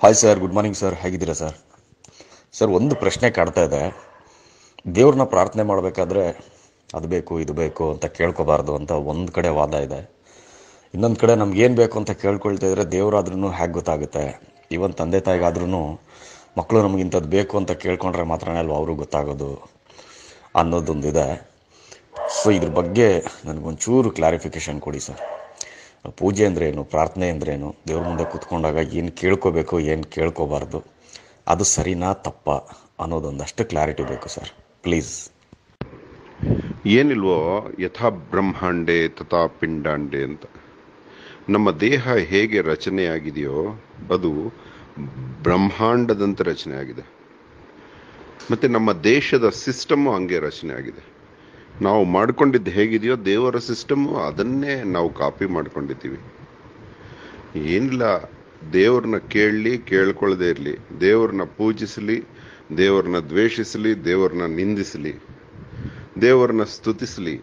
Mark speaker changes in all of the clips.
Speaker 1: hi sir good morning sir ಹೇಗಿದ್ದೀರಾ sir sir ಒಂದು ಪ್ರಶ್ನೆ ಕಾಡ್ತಾ ಇದೆ ದೇವ್ರನ್ನ ಪ್ರಾರ್ಥನೆ ಮಾಡಬೇಕಾದ್ರೆ ಅದು ಬೇಕು ಇದು ಬೇಕು ಅಂತ ಕೇಳ್ಕೊಬಾರ್ದು ಅಂತ ಒಂದು ಕಡೆ ವಾದ ಇದೆ ಇನ್ನೊಂದು ಕಡೆ ನಮ್ಗೇನು ಬೇಕು ಅಂತ ಕೇಳ್ಕೊಳ್ತಾ ಇದ್ರೆ ದೇವರಾದ್ರೂ ಹೇಗೆ ಗೊತ್ತಾಗುತ್ತೆ ಈವನ್ ತಂದೆ ತಾಯಿಗಾದ್ರೂ ಮಕ್ಕಳು ನಮಗಿಂಥದ್ದು ಬೇಕು ಅಂತ ಕೇಳ್ಕೊಂಡ್ರೆ ಮಾತ್ರ ಅಲ್ವಾ ಅವ್ರಿಗೆ ಗೊತ್ತಾಗೋದು ಅನ್ನೋದೊಂದಿದೆ ಸೊ ಇದ್ರ ಬಗ್ಗೆ ನನಗೊಂಚೂರು ಕ್ಲಾರಿಫಿಕೇಷನ್ ಕೊಡಿ ಸರ್ ಪೂಜೆ ಅಂದ್ರೇನು ಪ್ರಾರ್ಥನೆ ಅಂದ್ರೇನು ದೇವ್ರ ಮುಂದೆ ಕೂತ್ಕೊಂಡಾಗ ಏನು ಕೇಳ್ಕೋಬೇಕು ಏನು ಕೇಳ್ಕೋಬಾರ್ದು ಅದು ಸರಿನಾ ತಪ್ಪ ಅನ್ನೋದೊಂದಷ್ಟು ಕ್ಲಾರಿಟಿ ಬೇಕು
Speaker 2: ಸರ್ ಪ್ಲೀಸ್ ಏನಿಲ್ವೋ ಯಥಾ ಬ್ರಹ್ಮಾಂಡೆ ತಥಾ ಪಿಂಡಾಂಡೆ ಅಂತ ನಮ್ಮ ದೇಹ ಹೇಗೆ ರಚನೆಯಾಗಿದೆಯೋ ಅದು ಬ್ರಹ್ಮಾಂಡದಂತೆ ರಚನೆ ಆಗಿದೆ ಮತ್ತು ನಮ್ಮ ದೇಶದ ಸಿಸ್ಟಮು ಹಂಗೆ ರಚನೆ ಆಗಿದೆ ನಾವು ಮಾಡ್ಕೊಂಡಿದ್ದು ಹೇಗಿದೆಯೋ ದೇವರ ಸಿಸ್ಟಮು ಅದನ್ನೇ ನಾವು ಕಾಪಿ ಮಾಡ್ಕೊಂಡಿದ್ದೀವಿ ಏನಿಲ್ಲ ದೇವ್ರನ್ನ ಕೇಳಲಿ ಕೇಳ್ಕೊಳ್ಳದೇ ಇರಲಿ ದೇವ್ರನ್ನ ಪೂಜಿಸಲಿ ದೇವ್ರನ್ನ ದ್ವೇಷಿಸಲಿ ದೇವ್ರನ್ನ ನಿಂದಿಸಲಿ ದೇವರನ್ನ ಸ್ತುತಿಸಲಿ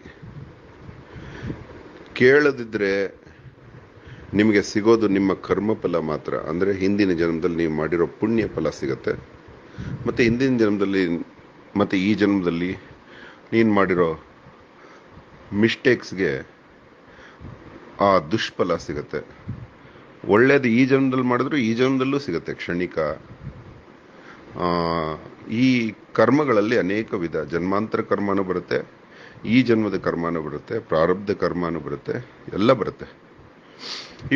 Speaker 2: ಕೇಳದಿದ್ದರೆ ನಿಮಗೆ ಸಿಗೋದು ನಿಮ್ಮ ಕರ್ಮಫಲ ಮಾತ್ರ ಅಂದರೆ ಹಿಂದಿನ ಜನ್ಮದಲ್ಲಿ ನೀವು ಮಾಡಿರೋ ಪುಣ್ಯ ಫಲ ಸಿಗುತ್ತೆ ಮತ್ತು ಹಿಂದಿನ ಜನ್ಮದಲ್ಲಿ ಮತ್ತು ಈ ಜನ್ಮದಲ್ಲಿ ನೀನು ಮಾಡಿರೋ ಮಿಸ್ಟೇಕ್ಸ್ಗೆ ಆ ದುಷ್ಫಲ ಸಿಗುತ್ತೆ ಒಳ್ಳೆಯದು ಈ ಜನ್ಮದಲ್ಲಿ ಮಾಡಿದ್ರು ಈ ಜನ್ಮದಲ್ಲೂ ಸಿಗುತ್ತೆ ಕ್ಷಣಿಕ ಈ ಕರ್ಮಗಳಲ್ಲಿ ಅನೇಕ ವಿಧ ಜನ್ಮಾಂತರ ಕರ್ಮನೂ ಬರುತ್ತೆ ಈ ಜನ್ಮದ ಕರ್ಮನೂ ಬರುತ್ತೆ ಪ್ರಾರಬ್ಧ ಕರ್ಮನೂ ಬರುತ್ತೆ ಎಲ್ಲ ಬರುತ್ತೆ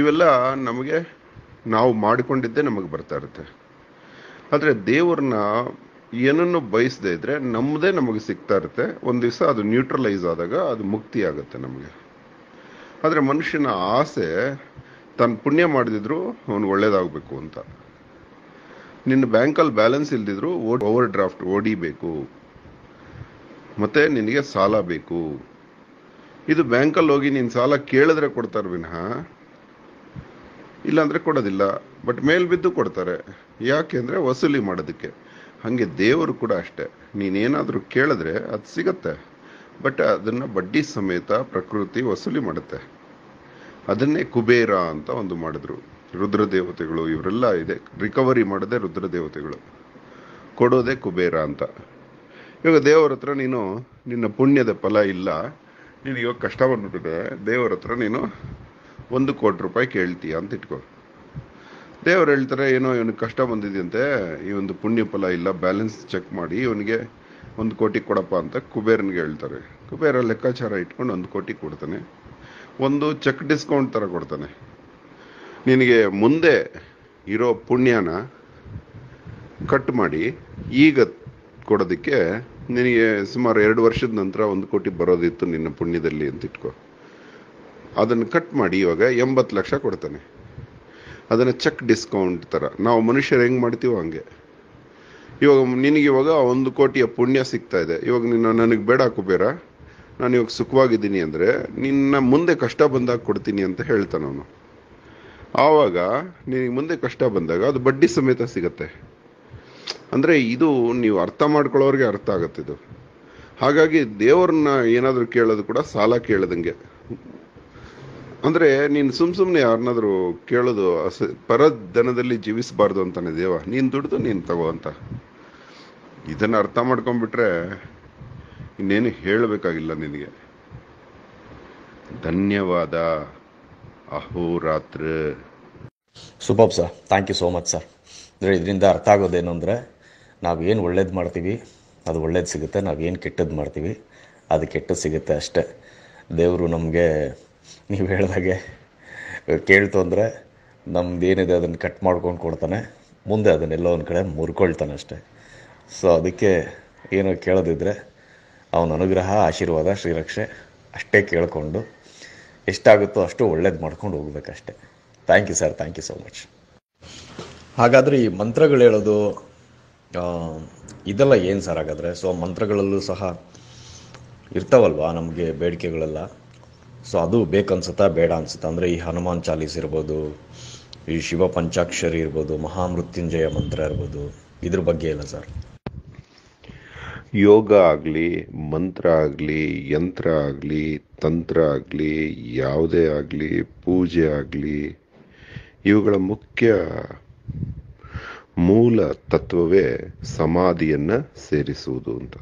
Speaker 2: ಇವೆಲ್ಲ ನಮಗೆ ನಾವು ಮಾಡಿಕೊಂಡಿದ್ದೇ ನಮಗೆ ಬರ್ತಾ ಇರುತ್ತೆ ಆದರೆ ದೇವರನ್ನ ಏನನ್ನು ಬಯಸದೇ ಇದ್ರೆ ನಮ್ಮದೇ ನಮಗೆ ಸಿಗ್ತಾ ಇರುತ್ತೆ ಒಂದು ದಿವಸ ಅದು ನ್ಯೂಟ್ರಲೈಸ್ ಆದಾಗ ಅದು ಮುಕ್ತಿ ಆಗುತ್ತೆ ನಮಗೆ ಆದರೆ ಮನುಷ್ಯನ ಆಸೆ ತನ್ನ ಪುಣ್ಯ ಮಾಡಿದ್ರು ಅವನು ಒಳ್ಳೇದಾಗಬೇಕು ಅಂತ ನಿನ್ನ ಬ್ಯಾಂಕಲ್ಲಿ ಬ್ಯಾಲೆನ್ಸ್ ಇಲ್ದಿದ್ರು ಓವರ್ ಡ್ರಾಫ್ಟ್ ಓಡಿಬೇಕು ಮತ್ತೆ ನಿನಗೆ ಸಾಲ ಬೇಕು ಇದು ಬ್ಯಾಂಕಲ್ಲಿ ಹೋಗಿ ನೀನು ಸಾಲ ಕೇಳಿದ್ರೆ ಕೊಡ್ತಾರೆ ವಿನಃ ಇಲ್ಲಾಂದರೆ ಕೊಡೋದಿಲ್ಲ ಬಟ್ ಬಿದ್ದು ಕೊಡ್ತಾರೆ ಯಾಕೆಂದ್ರೆ ವಸೂಲಿ ಮಾಡೋದಕ್ಕೆ ಹಾಗೆ ದೇವರು ಕೂಡ ಅಷ್ಟೆ ನೀನೇನಾದರೂ ಕೇಳಿದ್ರೆ ಅದು ಸಿಗತ್ತೆ ಬಟ್ ಅದನ್ನು ಬಡ್ಡಿ ಸಮೇತ ಪ್ರಕೃತಿ ವಸೂಲಿ ಮಾಡುತ್ತೆ ಅದನ್ನೇ ಕುಬೇರ ಅಂತ ಒಂದು ಮಾಡಿದ್ರು ರುದ್ರ ದೇವತೆಗಳು ಇವರೆಲ್ಲ ಇದೆ ರಿಕವರಿ ಮಾಡದೆ ರುದ್ರ ದೇವತೆಗಳು ಕೊಡೋದೇ ಕುಬೇರ ಅಂತ ಇವಾಗ ದೇವರ ಹತ್ರ ನೀನು ನಿನ್ನ ಪುಣ್ಯದ ಫಲ ಇಲ್ಲ ನೀನು ಇವಾಗ ಕಷ್ಟ ಬಂದ್ಬಿಟ್ಟಿದೆ ದೇವರ ಹತ್ರ ನೀನು ಒಂದು ಕೋಟಿ ರೂಪಾಯಿ ಕೇಳ್ತೀಯ ಅಂತ ಇಟ್ಕೋ ದೇವ್ರು ಹೇಳ್ತಾರೆ ಏನೋ ಇವನಿಗೆ ಕಷ್ಟ ಬಂದಿದೆಯಂತೆ ಈ ಒಂದು ಪುಣ್ಯ ಫಲ ಇಲ್ಲ ಬ್ಯಾಲೆನ್ಸ್ ಚೆಕ್ ಮಾಡಿ ಇವನಿಗೆ ಒಂದು ಕೋಟಿ ಕೊಡಪ್ಪ ಅಂತ ಕುಬೇರನಿಗೆ ಹೇಳ್ತಾರೆ ಕುಬೇರ ಲೆಕ್ಕಾಚಾರ ಇಟ್ಕೊಂಡು ಒಂದು ಕೋಟಿ ಕೊಡ್ತಾನೆ ಒಂದು ಚೆಕ್ ಡಿಸ್ಕೌಂಟ್ ಥರ ಕೊಡ್ತಾನೆ ನಿನಗೆ ಮುಂದೆ ಇರೋ ಪುಣ್ಯನ ಕಟ್ ಮಾಡಿ ಈಗ ಕೊಡೋದಕ್ಕೆ ನಿನಗೆ ಸುಮಾರು ಎರಡು ವರ್ಷದ ನಂತರ ಒಂದು ಕೋಟಿ ಬರೋದಿತ್ತು ನಿನ್ನ ಪುಣ್ಯದಲ್ಲಿ ಅಂತ ಇಟ್ಕೋ ಅದನ್ನು ಕಟ್ ಮಾಡಿ ಇವಾಗ ಎಂಬತ್ತು ಲಕ್ಷ ಕೊಡ್ತಾನೆ ಅದನ್ನು ಚೆಕ್ ಡಿಸ್ಕೌಂಟ್ ಥರ ನಾವು ಮನುಷ್ಯರು ಹೆಂಗೆ ಮಾಡ್ತೀವೋ ಹಂಗೆ ಇವಾಗ ನಿನಗಿವಾಗ ಒಂದು ಕೋಟಿಯ ಪುಣ್ಯ ಸಿಗ್ತಾ ಇದೆ ಇವಾಗ ನಿನ್ನ ನನಗೆ ಬೇಡ ಕುಬೇರ ನಾನು ಇವಾಗ ಸುಖವಾಗಿದ್ದೀನಿ ಅಂದರೆ ನಿನ್ನ ಮುಂದೆ ಕಷ್ಟ ಬಂದಾಗ ಕೊಡ್ತೀನಿ ಅಂತ ಹೇಳ್ತಾನೆ ಅವನು ಆವಾಗ ನಿನಗೆ ಮುಂದೆ ಕಷ್ಟ ಬಂದಾಗ ಅದು ಬಡ್ಡಿ ಸಮೇತ ಸಿಗತ್ತೆ ಅಂದರೆ ಇದು ನೀವು ಅರ್ಥ ಮಾಡ್ಕೊಳ್ಳೋರಿಗೆ ಅರ್ಥ ಆಗುತ್ತೆ ಇದು ಹಾಗಾಗಿ ದೇವರನ್ನ ಏನಾದರೂ ಕೇಳೋದು ಕೂಡ ಸಾಲ ಕೇಳದಂಗೆ ಅಂದ್ರೆ ನೀನು ಸುಮ್ ಸುಮ್ನೆ ಯಾರನ್ನಾದರೂ ಕೇಳೋದು ಅಸ ದನದಲ್ಲಿ ಜೀವಿಸಬಾರ್ದು ಅಂತಾನೆ ದೇವ ನೀನು ದುಡ್ದು ನೀನು ತಗೋ ಅಂತ ಇದನ್ನ ಅರ್ಥ ಮಾಡ್ಕೊಂಡ್ಬಿಟ್ರೆ ಇನ್ನೇನು ಹೇಳಬೇಕಾಗಿಲ್ಲ ನಿನಗೆ ಧನ್ಯವಾದ ಅಹೋರಾತ್ರ super sir thank you so
Speaker 1: much sir ಅಂದ್ರೆ ಇದರಿಂದ ಅರ್ಥ ಆಗೋದೇನು ಅಂದ್ರೆ ನಾವು ಏನು ಒಳ್ಳೇದು ಮಾಡ್ತೀವಿ ಅದು ಒಳ್ಳೇದು ಸಿಗುತ್ತೆ ನಾವು ಏನು ಕೆಟ್ಟದ್ದು ಮಾಡ್ತೀವಿ ಅದು ಕೆಟ್ಟದ್ದು ಸಿಗುತ್ತೆ ಅಷ್ಟೇ ದೇವರು ನಮಗೆ ನೀವು ಹೇಳಿದಾಗೆ ಕೇಳ್ತು ಅಂದರೆ ನಮ್ದು ಏನಿದೆ ಅದನ್ನು ಕಟ್ ಮಾಡ್ಕೊಂಡು ಕೊಡ್ತಾನೆ ಮುಂದೆ ಅದನ್ನೆಲ್ಲ ಒಂದು ಕಡೆ ಮುರ್ಕೊಳ್ತಾನೆ ಅಷ್ಟೆ ಸೊ ಅದಕ್ಕೆ ಏನು ಕೇಳೋದಿದ್ದರೆ ಅವನ ಅನುಗ್ರಹ ಆಶೀರ್ವಾದ ಶ್ರೀರಕ್ಷೆ ಅಷ್ಟೇ ಕೇಳಿಕೊಂಡು ಎಷ್ಟಾಗುತ್ತೋ ಅಷ್ಟು ಒಳ್ಳೇದು ಮಾಡ್ಕೊಂಡು ಹೋಗ್ಬೇಕಷ್ಟೆ thank you sir thank you so much ಹಾಗಾದರೆ ಈ ಮಂತ್ರಗಳು ಹೇಳೋದು ಇದೆಲ್ಲ ಏನು ಸರ್ ಹಾಗಾದರೆ ಸೊ ಮಂತ್ರಗಳಲ್ಲೂ ಸಹ ಇರ್ತಾವಲ್ವಾ ನಮಗೆ ಬೇಡಿಕೆಗಳೆಲ್ಲ ಸೊ ಅದು ಬೇಕನ್ಸುತ್ತಾ ಬೇಡ ಅನ್ಸುತ್ತಾ ಅಂದರೆ ಈ ಹನುಮಾನ್ ಚಾಲೀಸ್ ಇರ್ಬೋದು ಈ ಶಿವ ಪಂಚಾಕ್ಷರಿ ಇರ್ಬೋದು
Speaker 2: ಮಹಾಮೃತ್ಯುಂಜಯ ಮಂತ್ರ ಇರ್ಬೋದು ಇದ್ರ ಬಗ್ಗೆ ಇಲ್ಲ ಸರ್ ಯೋಗ ಆಗಲಿ ಮಂತ್ರ ಆಗಲಿ ಯಂತ್ರ ಆಗಲಿ ತಂತ್ರ ಆಗಲಿ ಯಾವುದೇ ಆಗಲಿ ಪೂಜೆ ಆಗಲಿ ಇವುಗಳ ಮುಖ್ಯ ಮೂಲ ತತ್ವವೇ ಸಮಾಧಿಯನ್ನು ಸೇರಿಸುವುದು ಅಂತ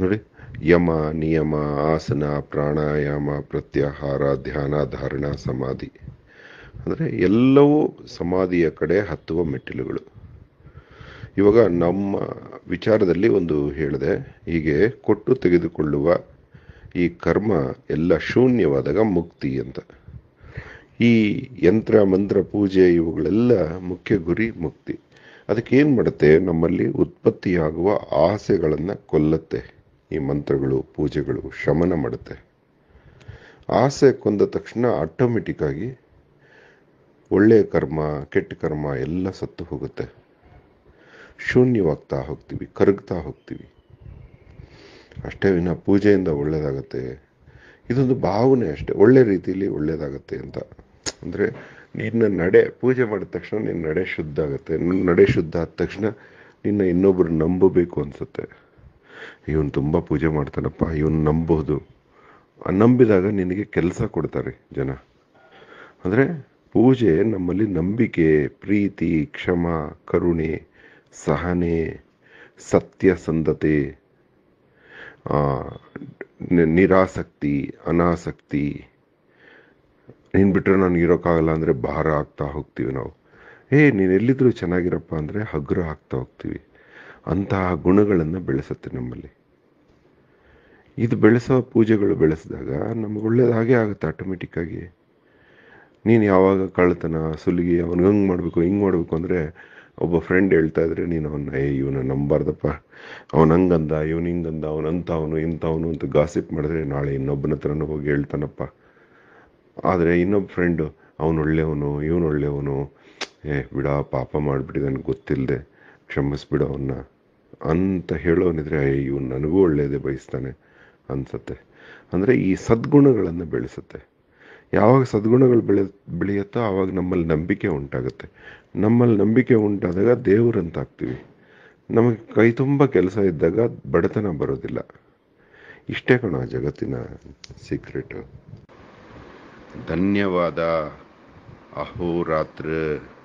Speaker 2: ನೋಡಿ ಯಮ ನಿಯಮ ಆಸನ ಪ್ರಾಣಾಯಾಮ ಪ್ರತ್ಯಾಹಾರ ಧ್ಯಾನ ಧಾರಣ ಸಮಾಧಿ ಅಂದರೆ ಎಲ್ಲವೂ ಸಮಾಧಿಯ ಕಡೆ ಹತ್ತುವ ಮೆಟ್ಟಿಲುಗಳು ಇವಾಗ ನಮ್ಮ ವಿಚಾರದಲ್ಲಿ ಒಂದು ಹೇಳಿದೆ ಹೀಗೆ ಕೊಟ್ಟು ತೆಗೆದುಕೊಳ್ಳುವ ಈ ಕರ್ಮ ಎಲ್ಲ ಶೂನ್ಯವಾದಾಗ ಮುಕ್ತಿ ಅಂತ ಈ ಯಂತ್ರ ಮಂತ್ರ ಪೂಜೆ ಇವುಗಳೆಲ್ಲ ಮುಖ್ಯ ಗುರಿ ಮುಕ್ತಿ ಅದಕ್ಕೇನು ಮಾಡುತ್ತೆ ನಮ್ಮಲ್ಲಿ ಉತ್ಪತ್ತಿಯಾಗುವ ಆಸೆಗಳನ್ನು ಕೊಲ್ಲತ್ತೆ ಈ ಮಂತ್ರಗಳು ಪೂಜೆಗಳು ಶಮನ ಮಾಡುತ್ತೆ ಆಸೆ ಕೊಂದ ತಕ್ಷಣ ಆಟೋಮೆಟಿಕ್ಕಾಗಿ ಒಳ್ಳೆಯ ಕರ್ಮ ಕೆಟ್ಟ ಕರ್ಮ ಎಲ್ಲ ಸತ್ತು ಹೋಗುತ್ತೆ ಶೂನ್ಯವಾಗ್ತಾ ಹೋಗ್ತೀವಿ ಕರಗ್ತಾ ಹೋಗ್ತೀವಿ ಅಷ್ಟೇ ವಿನ ಪೂಜೆಯಿಂದ ಒಳ್ಳೆಯದಾಗತ್ತೆ ಇದೊಂದು ಭಾವನೆ ಅಷ್ಟೇ ಒಳ್ಳೆ ರೀತಿಯಲ್ಲಿ ಒಳ್ಳೆಯದಾಗತ್ತೆ ಅಂತ ಅಂದರೆ ನಿನ್ನ ನಡೆ ಪೂಜೆ ಮಾಡಿದ ತಕ್ಷಣ ನಿನ್ನ ನಡೆ ಶುದ್ಧ ಆಗುತ್ತೆ ನಡೆ ಶುದ್ಧ ಆದ ತಕ್ಷಣ ನಿನ್ನ ಇನ್ನೊಬ್ಬರು ನಂಬಬೇಕು ಅನಿಸುತ್ತೆ ಇವನು ತುಂಬ ಪೂಜೆ ಮಾಡ್ತಾನಪ್ಪ ಇವನು ನಂಬೋದು ನಂಬಿದಾಗ ನಿನಗೆ ಕೆಲಸ ಕೊಡ್ತಾರೆ ಜನ ಅಂದರೆ ಪೂಜೆ ನಮ್ಮಲ್ಲಿ ನಂಬಿಕೆ ಪ್ರೀತಿ ಕ್ಷಮ ಕರುಣೆ ಸಹನೆ ಸತ್ಯಸಂಧತೆ ನಿರಾಸಕ್ತಿ ಅನಾಸಕ್ತಿ ನೀನು ಬಿಟ್ಟರೆ ನಾನು ಇರೋಕ್ಕಾಗಲ್ಲ ಅಂದರೆ ಭಾರ ಆಗ್ತಾ ಹೋಗ್ತೀವಿ ನಾವು ಏ ನೀನು ಎಲ್ಲಿದ್ದರೂ ಚೆನ್ನಾಗಿರಪ್ಪ ಅಂದರೆ ಹಗುರ ಆಗ್ತಾ ಹೋಗ್ತೀವಿ ಅಂತಹ ಗುಣಗಳನ್ನು ಬೆಳೆಸುತ್ತೆ ನಮ್ಮಲ್ಲಿ ಇದು ಬೆಳೆಸೋ ಪೂಜೆಗಳು ಬೆಳೆಸಿದಾಗ ನಮ್ಗೆ ಒಳ್ಳೇದು ಹಾಗೆ ಆಗುತ್ತೆ ಆಟೋಮೆಟಿಕ್ಕಾಗಿ ನೀನು ಯಾವಾಗ ಕಳ್ತನ ಸುಲಿಗೆ ಅವ್ನಿಗೆ ಹಂಗೆ ಮಾಡಬೇಕು ಹಿಂಗೆ ಮಾಡಬೇಕು ಅಂದರೆ ಒಬ್ಬ ಫ್ರೆಂಡ್ ಹೇಳ್ತಾ ಇದ್ರೆ ನೀನು ಅವನ್ನ ಏ ಇವನ ನಂಬಾರ್ದಪ್ಪ ಅವನು ಹಂಗಂದ ಇವನು ಹಿಂಗಂದ ಅವನು ಅಂಥವನು ಇಂಥವನು ಅಂತ ಗಾಸಿಪ್ ಮಾಡಿದ್ರೆ ನಾಳೆ ಇನ್ನೊಬ್ಬನ ಹತ್ರನೂ ಹೋಗಿ ಹೇಳ್ತಾನಪ್ಪ ಆದರೆ ಇನ್ನೊಬ್ಬ ಫ್ರೆಂಡು ಅವನು ಒಳ್ಳೆಯವನು ಇವನು ಒಳ್ಳೆಯವನು ಏ ಬಿಡ ಪಾಪ ಮಾಡಿಬಿಟ್ಟಿದ್ದಾನೆ ಗೊತ್ತಿಲ್ಲದೆ ಕ್ಷಮಿಸ್ಬಿಡು ಅವನ್ನ ಅಂತ ಹೇಳೋನಿದ್ರೆ ಇವನು ನನಗೂ ಒಳ್ಳೆಯದೇ ಬಯಸ್ತಾನೆ ಅನಿಸುತ್ತೆ ಅಂದರೆ ಈ ಸದ್ಗುಣಗಳನ್ನು ಬೆಳೆಸುತ್ತೆ ಯಾವಾಗ ಸದ್ಗುಣಗಳು ಬೆಳೆ ಬೆಳೆಯುತ್ತೋ ಆವಾಗ ನಮ್ಮಲ್ಲಿ ನಂಬಿಕೆ ಉಂಟಾಗುತ್ತೆ ನಮ್ಮಲ್ಲಿ ನಂಬಿಕೆ ಉಂಟಾದಾಗ ದೇವರಂತಾಗ್ತೀವಿ ನಮಗೆ ಕೈ ತುಂಬ ಕೆಲಸ ಇದ್ದಾಗ ಬಡತನ ಬರೋದಿಲ್ಲ ಇಷ್ಟೇ ಕಣ ಜಗತ್ತಿನ ಸೀಕ್ರೆಟು ಧನ್ಯವಾದ ಅಹೋರಾತ್ರ